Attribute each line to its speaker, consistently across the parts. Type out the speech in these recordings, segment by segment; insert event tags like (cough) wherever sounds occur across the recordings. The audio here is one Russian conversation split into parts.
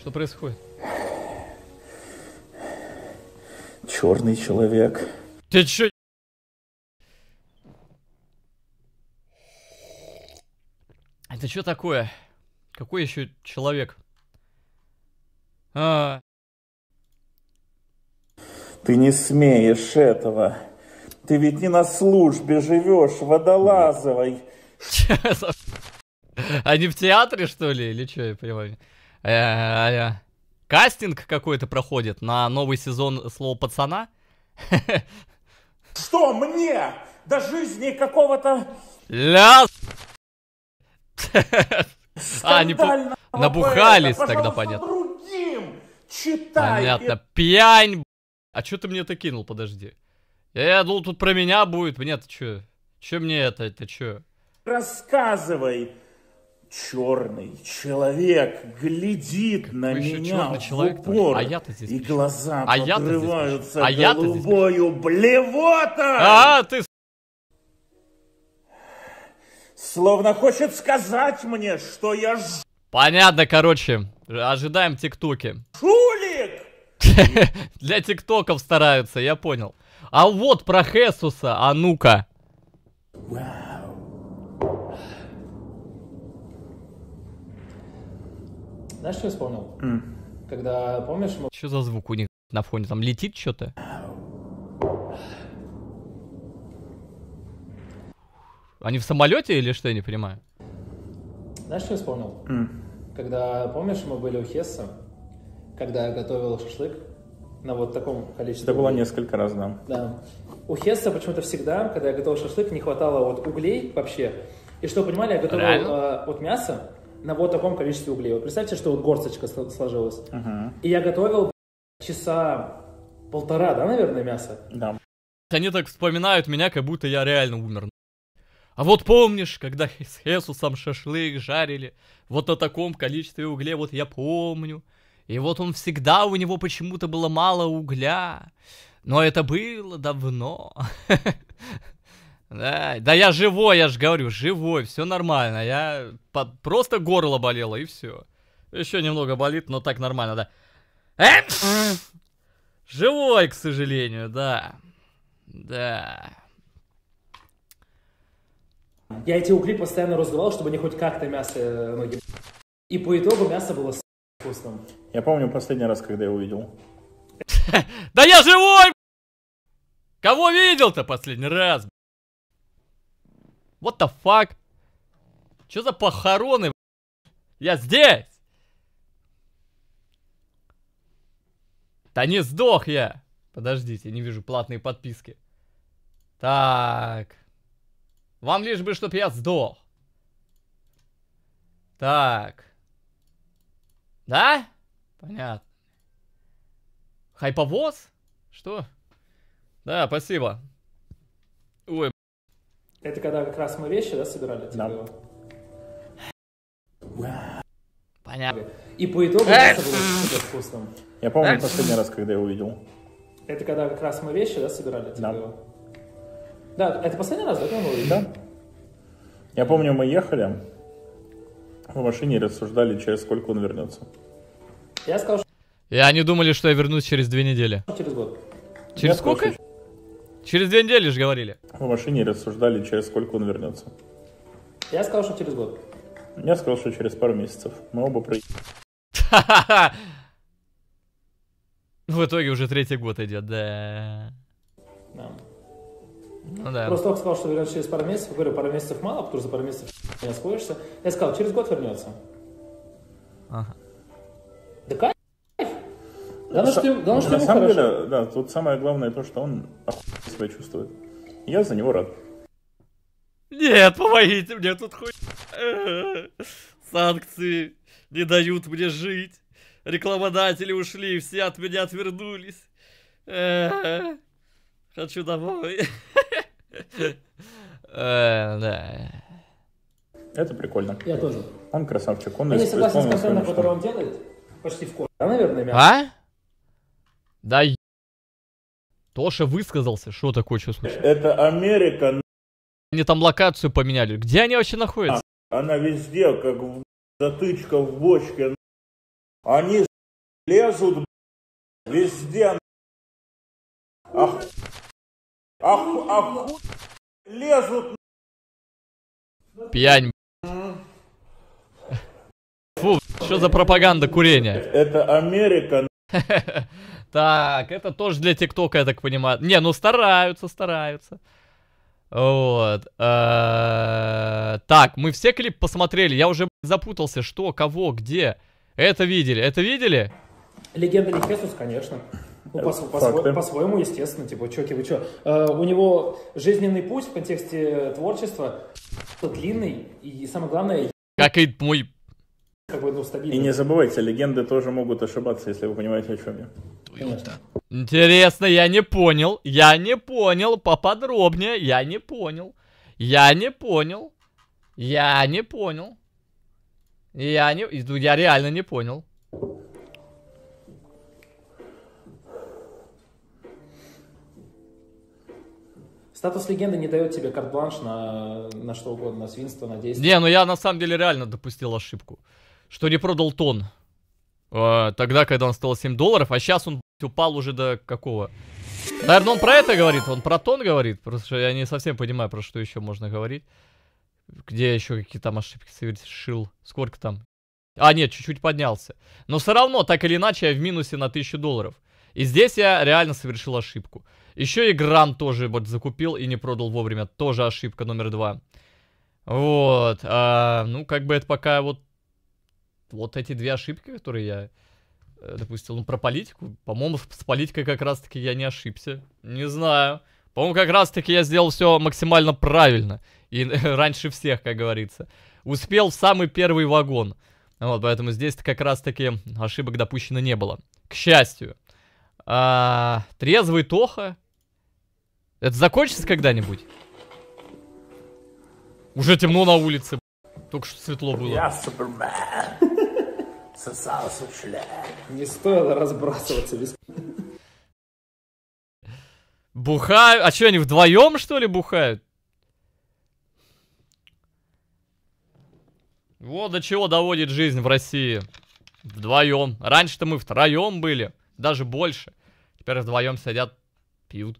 Speaker 1: Что происходит?
Speaker 2: Черный человек.
Speaker 1: Ты чё? Это что такое? Какой еще
Speaker 2: человек? А... Ты не смеешь этого. Ты ведь не на службе живешь, водолазовой.
Speaker 1: Они (laughs) а в театре, что ли, или что, я понимаю? Э, кастинг какой-то проходит на новый сезон слова пацана».
Speaker 2: Что мне до жизни какого-то... Ля... А, не Набухались тогда, понятно. Понятно.
Speaker 1: Пьянь, А что ты мне это кинул, подожди. Я думал, тут про меня будет. Мне-то что? Чё мне это? Это что?
Speaker 2: Рассказывай черный человек глядит Какой на меня человек, в упор, а я-то здесь и глаза а покрываются а голубою блевотой. А, ты... Словно хочет сказать мне, что я ж... Понятно,
Speaker 1: короче. Ожидаем тиктоки. Шулик! (laughs) Для тиктоков стараются, я понял. А вот про Хесуса, а ну-ка. Wow.
Speaker 3: Знаешь, что я вспомнил? Mm. Когда, помнишь... Мы...
Speaker 1: Что за звук у них на фоне? Там летит что-то? Они в самолете или что, я не понимаю?
Speaker 3: Знаешь, что я вспомнил? Mm. Когда, помнишь, мы были у Хесса, когда я готовил шашлык на вот таком количестве... Это было несколько раз, да. Да. У Хесса почему-то всегда, когда я готовил шашлык, не хватало вот углей вообще. И что, понимали, я готовил э, вот мясо, на вот таком количестве углей. Вот представьте, что вот горсточка сложилась. Угу. И я готовил часа полтора, да, наверное, мясо? Да.
Speaker 1: Они так вспоминают меня, как будто я реально умер. А вот помнишь, когда с Хесусом шашлык жарили, вот на таком количестве угле, вот я помню. И вот он всегда, у него почему-то было мало угля. Но это было давно. (laughs) Да, да я живой, я же говорю, живой, все нормально. Я под... просто горло болело и все. Еще немного болит, но так нормально, да. Эм! Живой, к сожалению, да. Да.
Speaker 3: Я эти угли постоянно разгрывал, чтобы они хоть как-то мясо э, ноги. И по итогу мясо было с... вкусным.
Speaker 2: Я помню последний раз, когда я увидел. (laughs) Да я
Speaker 1: живой! Кого видел-то последний раз? What the fuck? Что за похороны? Я здесь! Да не сдох я! Подождите, не вижу платные подписки. Так. Вам лишь бы, чтоб я сдох. Так. Да? Понятно. Хайповоз? Что? Да, спасибо.
Speaker 3: Это когда как раз мы вещи, да, собирали? Типа, да. Понятно. И по итогу э! это было супер вкусным. Я помню э! последний раз,
Speaker 2: когда я увидел.
Speaker 3: Это когда как раз мы вещи, да, собирали? Типа, да. Да, это последний раз, да, ты его увидел? Да.
Speaker 2: Я помню, мы ехали в машине и рассуждали, через сколько он вернется. Я сказал, что...
Speaker 1: И они думали, что я вернусь через две недели.
Speaker 2: Через год. Через я сколько? Скажу,
Speaker 1: Через две недели же говорили.
Speaker 2: В машине рассуждали, через сколько он вернется.
Speaker 3: Я сказал, что через год. Я сказал,
Speaker 2: что через пару месяцев. Мы оба про...
Speaker 1: В итоге уже третий год идет, да. Ну, да. Просто
Speaker 3: он сказал, что вернется через пару месяцев. Говорю, пару месяцев мало, потому что за пару месяцев не освоишься. Я сказал, через год вернется. Ага. Да кайф. Да, ну, что, да, ну, на самом деле,
Speaker 2: да, тут самое главное то, что он себя чувствует. Я за него рад.
Speaker 1: Нет, помогите мне тут хуй. Санкции не дают мне жить. Рекламодатели ушли, все от меня отвернулись. Хочу домой. Э,
Speaker 2: да. Это прикольно. Я тоже. Он красавчик, он не согласен с контентом, который
Speaker 3: он делает. Почти в корне. Да, наверное,
Speaker 2: мягко. А? Да
Speaker 1: Тоша высказался, что такое, что случилось?
Speaker 2: Это Америка. Они там локацию поменяли. Где они вообще находятся? Она везде, как в... затычка в бочке. Они лезут везде. Ах... Ах... Ах... Лезут.
Speaker 1: Пьянь. Фу, что
Speaker 2: за пропаганда курения? Это Америка. (laughs) Так, это тоже для
Speaker 1: ТикТока, я так понимаю. Не, ну стараются, стараются. Вот. Э, так, мы все клип посмотрели. Я уже запутался, что, кого, где. Это видели, это видели?
Speaker 3: Легенда Лихесус, конечно. Ну, по, по, по, по-своему, естественно, типа, чё, вы типа, чё. Э, у него жизненный путь в контексте творчества длинный, и самое главное... Как и мой как бы, ну, стабильно. И не
Speaker 2: забывайте, легенды тоже могут ошибаться, если вы понимаете, о чем я.
Speaker 1: Интересно, я не понял, я не понял, поподробнее, я не понял, я не понял, я не понял, я не, я реально не понял.
Speaker 3: Статус легенды не дает тебе карт-бланш на, на что угодно, на свинство, на действие. Не, ну
Speaker 1: я на самом деле реально допустил ошибку что не продал тон. Э, тогда, когда он стоил 7 долларов, а сейчас он упал уже до какого? Наверное, он про это говорит, он про тон говорит, просто я не совсем понимаю, про что еще можно говорить. Где еще какие там ошибки совершил, сколько там. А, нет, чуть-чуть поднялся. Но все равно, так или иначе, я в минусе на 1000 долларов. И здесь я реально совершил ошибку. Еще и Гран тоже вот закупил и не продал вовремя. Тоже ошибка номер два. Вот. А, ну, как бы это пока вот вот эти две ошибки, которые я э, допустил, ну, про политику, по-моему, с политикой как раз-таки я не ошибся. Не знаю. По-моему, как раз-таки я сделал все максимально правильно. И (laughs) раньше всех, как говорится. Успел в самый первый вагон. Вот, поэтому здесь как раз-таки ошибок допущено не было. К счастью. А, трезвый Тоха. Это закончится когда-нибудь? Уже темно на улице. Только что светло было. Я
Speaker 3: Супермен. Сосал сушля. Не стоило разбрасываться без...
Speaker 1: Бухают? А что, они вдвоем, что ли, бухают? Вот до чего доводит жизнь в России. Вдвоем. Раньше-то мы втроем были. Даже больше. Теперь вдвоем сидят, пьют.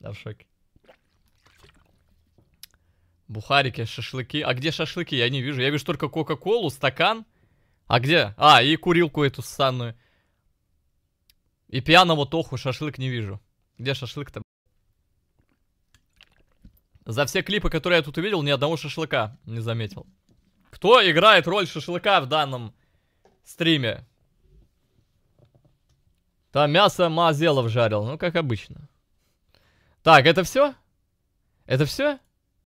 Speaker 1: Да в шоке. Бухарики, шашлыки. А где шашлыки? Я не вижу. Я вижу только Кока-Колу, стакан а где? А, и курилку эту ссанную. И пьяного тоху шашлык не вижу. Где шашлык-то? За все клипы, которые я тут увидел, ни одного шашлыка не заметил. Кто играет роль шашлыка в данном стриме? Там мясо Мазелов жарил, ну как обычно. Так, это все? Это все?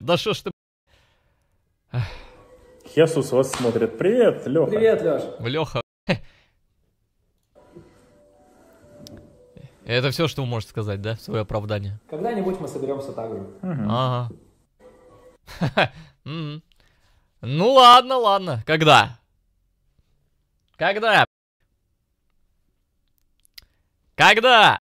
Speaker 2: Да что ж ты... Хесус вас смотрит. Привет, Леха.
Speaker 3: Привет, Леша.
Speaker 1: Леха. Это все, что вы можете сказать, да? Свое оправдание.
Speaker 3: Когда-нибудь мы соберемся так же.
Speaker 1: Ага. (laughs) Ну ладно, ладно. Когда? Когда? Когда?